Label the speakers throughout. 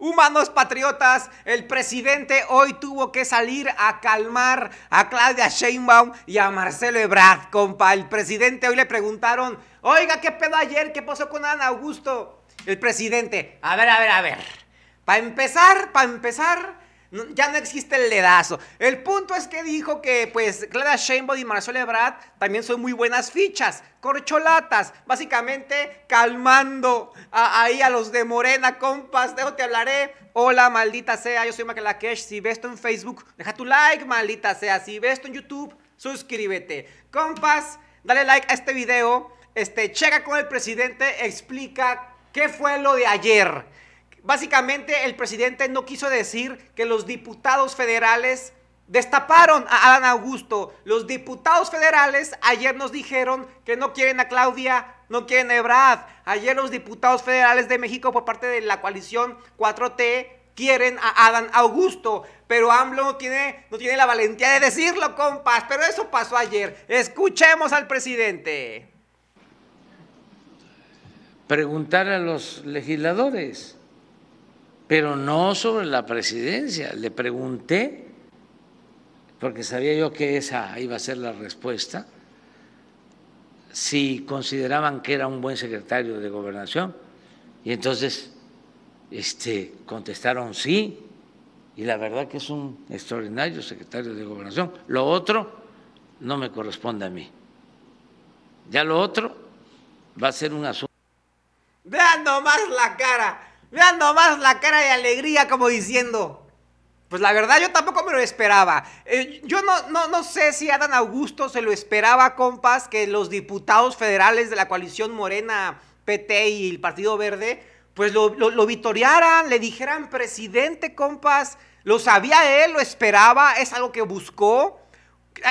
Speaker 1: Humanos patriotas, el presidente hoy tuvo que salir a calmar a Claudia Sheinbaum y a Marcelo Ebrard, compa. El presidente hoy le preguntaron, oiga, ¿qué pedo ayer? ¿Qué pasó con Ana Augusto? El presidente,
Speaker 2: a ver, a ver, a ver.
Speaker 1: Para empezar, para empezar, ya no existe el ledazo El punto es que dijo que, pues, Clara Sheinbaum y Marcelo Ebrard también son muy buenas fichas, corcholatas, básicamente calmando ahí a los de Morena, compas, dejo te hablaré. Hola, maldita sea, yo soy Makelakesh, si ves esto en Facebook, deja tu like, maldita sea, si ves esto en YouTube, suscríbete. Compas, dale like a este video, este, checa con el presidente, explica qué fue lo de ayer. Básicamente el presidente no quiso decir que los diputados federales destaparon a Adán Augusto. Los diputados federales ayer nos dijeron que no quieren a Claudia, no quieren a Ebrad. Ayer los diputados federales de México por parte de la coalición 4T quieren a Adán Augusto, pero AMLO no tiene, no tiene la valentía de decirlo, compas. Pero eso pasó ayer. Escuchemos al presidente.
Speaker 2: Preguntar a los legisladores pero no sobre la presidencia. Le pregunté, porque sabía yo que esa iba a ser la respuesta, si consideraban que era un buen secretario de gobernación. Y entonces este, contestaron sí, y la verdad que es un extraordinario secretario de gobernación. Lo otro no me corresponde a mí. Ya lo otro va a ser un asunto.
Speaker 1: Vean nomás la cara Vean nomás la cara de alegría como diciendo, pues la verdad yo tampoco me lo esperaba. Eh, yo no, no, sé si Adán Augusto se lo esperaba, compas, que los diputados federales de la coalición Morena, PT y el Partido Verde, pues lo, lo, lo le dijeran presidente, compas. Lo sabía él, lo esperaba, es algo que buscó.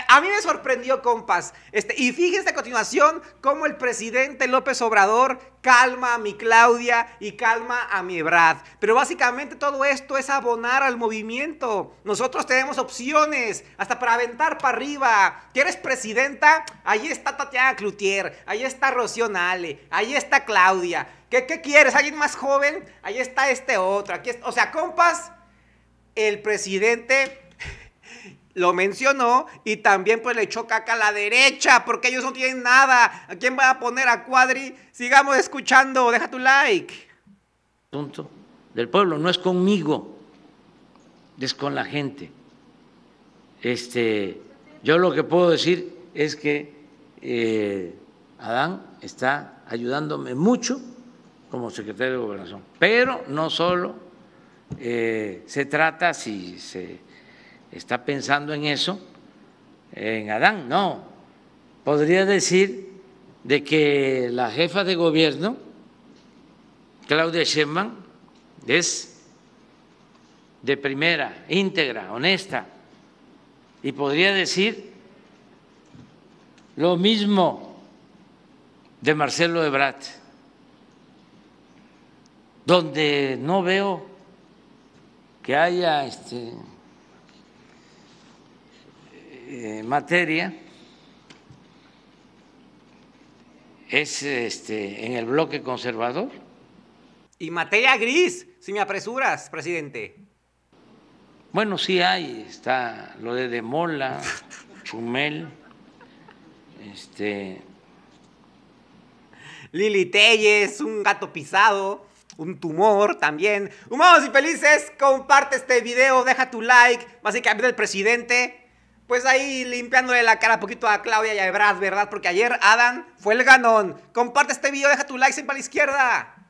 Speaker 1: A mí me sorprendió, compas. Este, y fíjense a continuación cómo el presidente López Obrador calma a mi Claudia y calma a mi Brad. Pero básicamente todo esto es abonar al movimiento. Nosotros tenemos opciones, hasta para aventar para arriba. ¿Quieres presidenta? Ahí está Tatiana Cloutier, ahí está Rocío Nale, ahí está Claudia. ¿Qué, quieres? ¿Alguien más joven? Ahí está este otro. O sea, compas, el presidente lo mencionó y también pues le echó caca a la derecha porque ellos no tienen nada. ¿A quién va a poner a Cuadri? Sigamos escuchando, deja tu
Speaker 2: like. Punto del pueblo, no es conmigo, es con la gente. Este, yo lo que puedo decir es que eh, Adán está ayudándome mucho como secretario de gobernación, pero no solo eh, se trata si se está pensando en eso, en Adán, no. Podría decir de que la jefa de gobierno, Claudia Sheinbaum, es de primera, íntegra, honesta, y podría decir lo mismo de Marcelo Ebrat, donde no veo que haya este, materia es este, en el bloque conservador. Y materia gris, si me apresuras, presidente. Bueno, sí hay, está lo de Demola, Chumel, este...
Speaker 1: Lili Telles, un gato pisado, un tumor también. Humanos y felices, comparte este video, deja tu like, básicamente el presidente pues ahí limpiándole la cara poquito a Claudia y a Brad, ¿verdad? Porque ayer Adam fue el ganón. Comparte este video, deja tu like siempre a la izquierda.